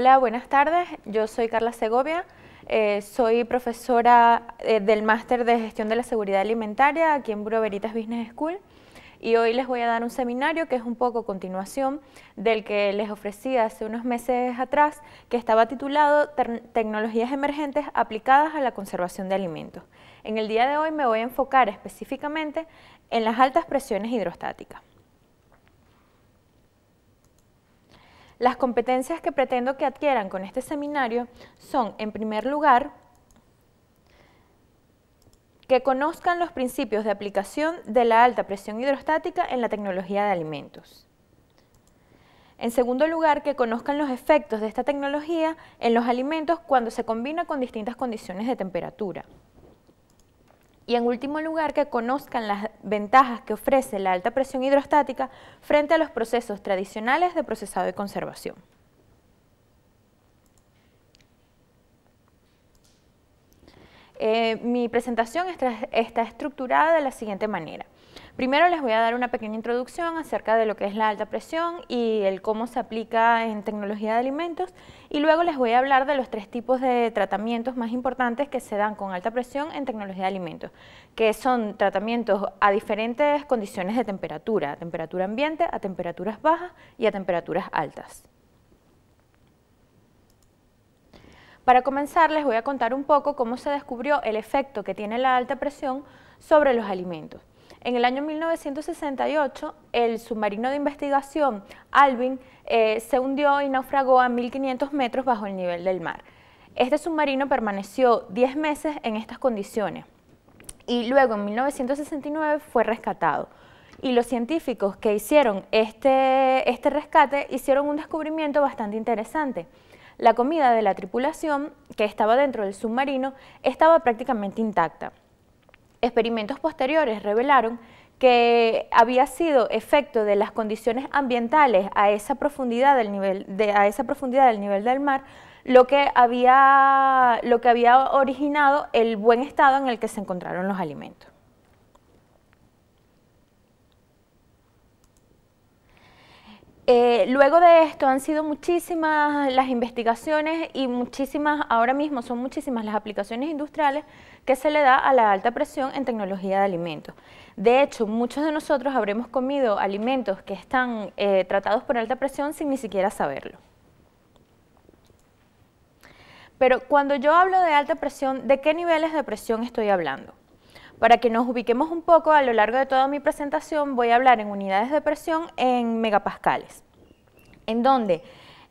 Hola, buenas tardes. Yo soy Carla Segovia. Eh, soy profesora eh, del Máster de Gestión de la Seguridad Alimentaria aquí en Broveritas Business School. Y hoy les voy a dar un seminario que es un poco continuación del que les ofrecí hace unos meses atrás, que estaba titulado Tecnologías emergentes aplicadas a la conservación de alimentos. En el día de hoy me voy a enfocar específicamente en las altas presiones hidrostáticas. Las competencias que pretendo que adquieran con este seminario son, en primer lugar, que conozcan los principios de aplicación de la alta presión hidrostática en la tecnología de alimentos. En segundo lugar, que conozcan los efectos de esta tecnología en los alimentos cuando se combina con distintas condiciones de temperatura. Y en último lugar, que conozcan las ventajas que ofrece la alta presión hidrostática frente a los procesos tradicionales de procesado y conservación. Eh, mi presentación está, está estructurada de la siguiente manera. Primero les voy a dar una pequeña introducción acerca de lo que es la alta presión y el cómo se aplica en tecnología de alimentos y luego les voy a hablar de los tres tipos de tratamientos más importantes que se dan con alta presión en tecnología de alimentos, que son tratamientos a diferentes condiciones de temperatura, a temperatura ambiente, a temperaturas bajas y a temperaturas altas. Para comenzar, les voy a contar un poco cómo se descubrió el efecto que tiene la alta presión sobre los alimentos. En el año 1968, el submarino de investigación Alvin eh, se hundió y naufragó a 1.500 metros bajo el nivel del mar. Este submarino permaneció 10 meses en estas condiciones y luego en 1969 fue rescatado. Y los científicos que hicieron este, este rescate hicieron un descubrimiento bastante interesante. La comida de la tripulación, que estaba dentro del submarino, estaba prácticamente intacta. Experimentos posteriores revelaron que había sido efecto de las condiciones ambientales a esa profundidad del nivel, a esa profundidad del, nivel del mar, lo que, había, lo que había originado el buen estado en el que se encontraron los alimentos. Eh, luego de esto han sido muchísimas las investigaciones y muchísimas, ahora mismo son muchísimas las aplicaciones industriales que se le da a la alta presión en tecnología de alimentos. De hecho, muchos de nosotros habremos comido alimentos que están eh, tratados por alta presión sin ni siquiera saberlo. Pero cuando yo hablo de alta presión, ¿de qué niveles de presión estoy hablando? Para que nos ubiquemos un poco, a lo largo de toda mi presentación voy a hablar en unidades de presión en megapascales, en donde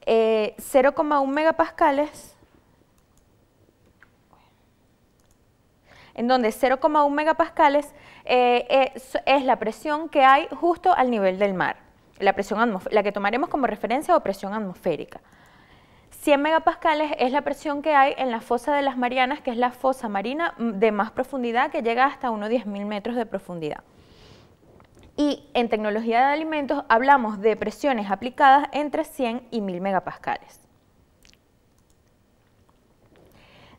0,1 eh, megapascales en 0,1 megapascales eh, eh, es, la presión que hay justo al nivel del mar, la presión la que tomaremos como referencia o presión atmosférica. 100 megapascales es la presión que hay en la fosa de las Marianas, que es la fosa marina mm, de más profundidad, que llega hasta unos 10.000 metros de profundidad. Y en tecnología de alimentos hablamos de presiones aplicadas entre 100 y 1000 megapascales.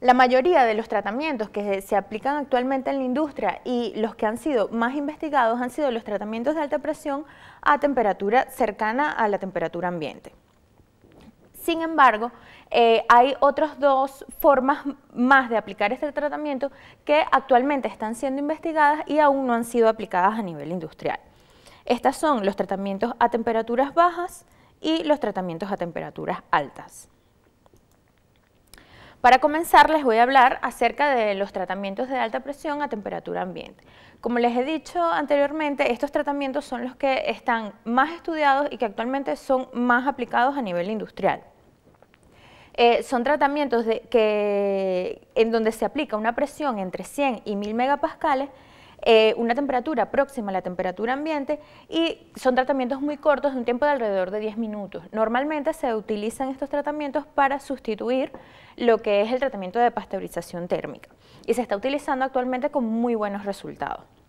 La mayoría de los tratamientos que se aplican actualmente en la industria y los que han sido más investigados han sido los tratamientos de alta presión a temperatura cercana a la temperatura ambiente. Sin embargo, eh, hay otras dos formas más de aplicar este tratamiento que actualmente están siendo investigadas y aún no han sido aplicadas a nivel industrial. Estas son los tratamientos a temperaturas bajas y los tratamientos a temperaturas altas. Para comenzar les voy a hablar acerca de los tratamientos de alta presión a temperatura ambiente. Como les he dicho anteriormente, estos tratamientos son los que están más estudiados y que actualmente son más aplicados a nivel industrial. Eh, son tratamientos que, en donde se aplica una presión entre 100 y 1000 megapascales, eh, una temperatura próxima a la temperatura ambiente y son tratamientos muy cortos de un tiempo de alrededor de 10 minutos. Normalmente se utilizan estos tratamientos para sustituir lo que es el tratamiento de pasteurización térmica y se está utilizando actualmente con muy buenos resultados.